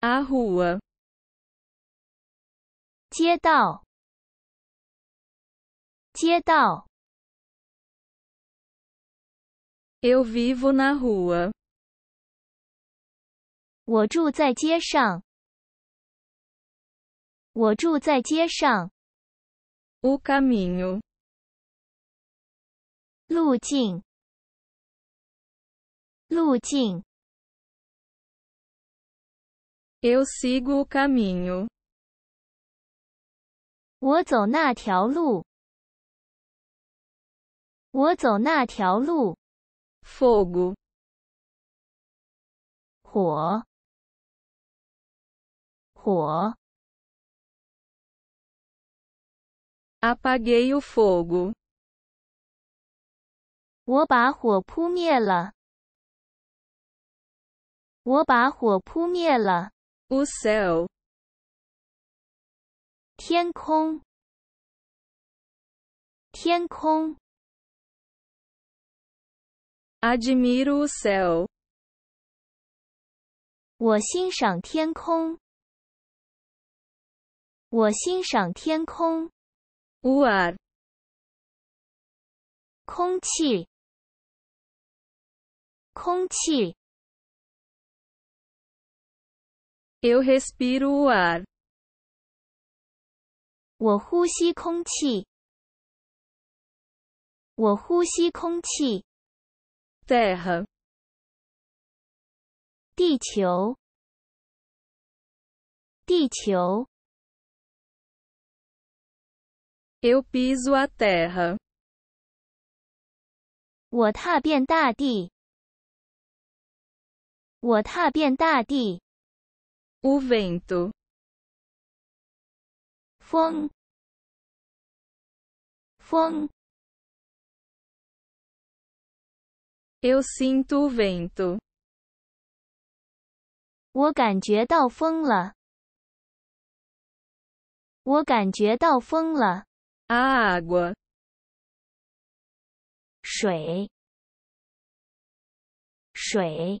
阿胡。街道。街道。Eu vivo na rua。我住在街上。我住在街上。O caminho。路径。路径。Eu sigo o caminho. Fogo. 我走那条路。我走那条路。Fogo. Apaguei o fogo. 我把火扑灭了。我把火扑灭了。乌塞，天空，天空。我欣赏天空，我欣赏天空。乌尔，空气，空气。Eu respiro ar. 我呼吸空气。我呼吸空气。Terra. 地球。地球。Eu piso a terra. 我踏遍大地。我踏遍大地。O vento. Fong. Fong. Eu sinto o vento. 我感觉到风了。我感觉到风了。A água. 水。水。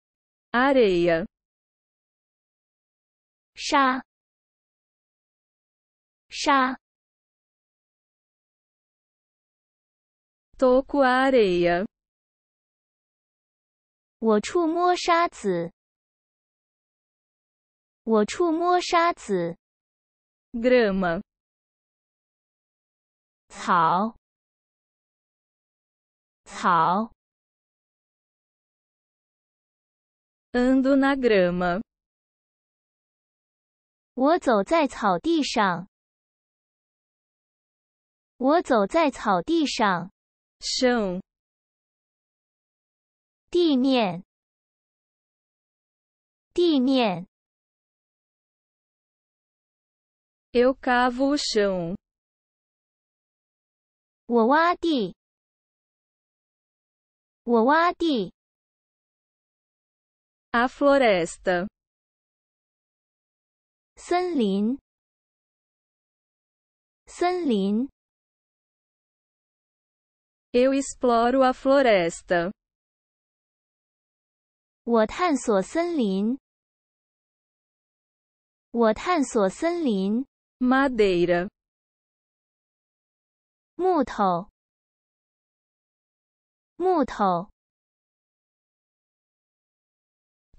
areia，沙，沙，我触摸沙子，我触摸沙子，grama，草，草。ando na grama。我走在草地上。我走在草地上。chão。地面。地面。Eu cavo o chão。我挖地。我挖地。A floresta. 森林，森林。Eu exploro a floresta. 我探索森林，我探索森林。Madeira. 木头，木头。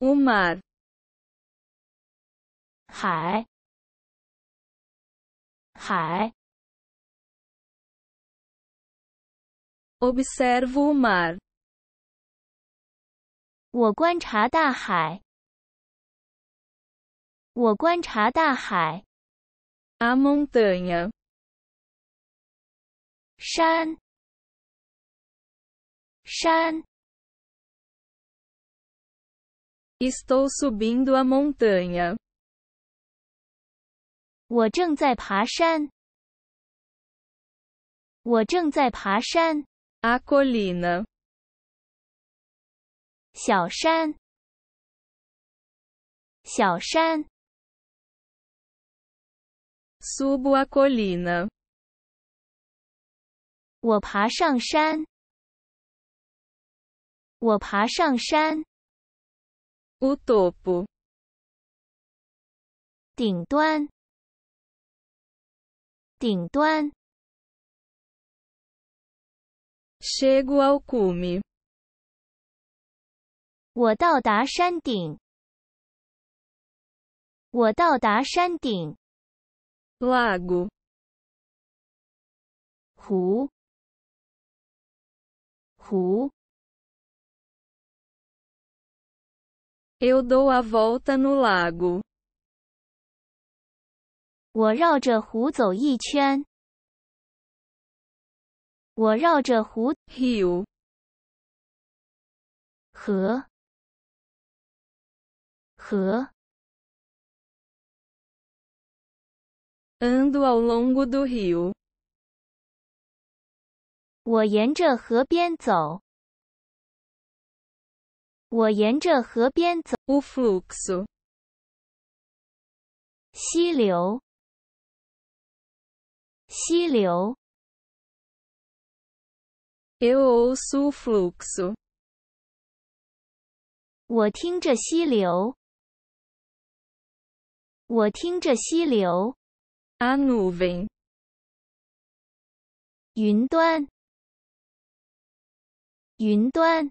O mar. 海。海。Observo o mar. 我观察大海。我观察大海。A montanha. 山。山。Estou subindo a montanha。我正在爬山。我正在爬山。A colina。小山。小山。Subo a colina。我爬上山。我爬上山。o topo, chego ao cume，我到达山顶，我到达山顶。Lago，湖，湖。Eu dou a volta no lago. 我绕着湖走一圈。我绕着湖 rio 河河 ando ao longo do rio. 我沿着河边走。我沿着河边走。Fluxo，溪流。溪流。Eu ouço fluxo。我听着溪流。我听着溪流。Anuven，云端。云端。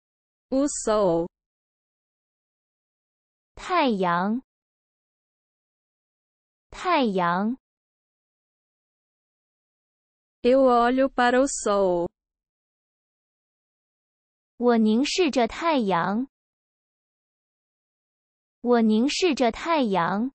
o sol，太阳，太阳。Eu olho para o sol。我凝视着太阳。我凝视着太阳。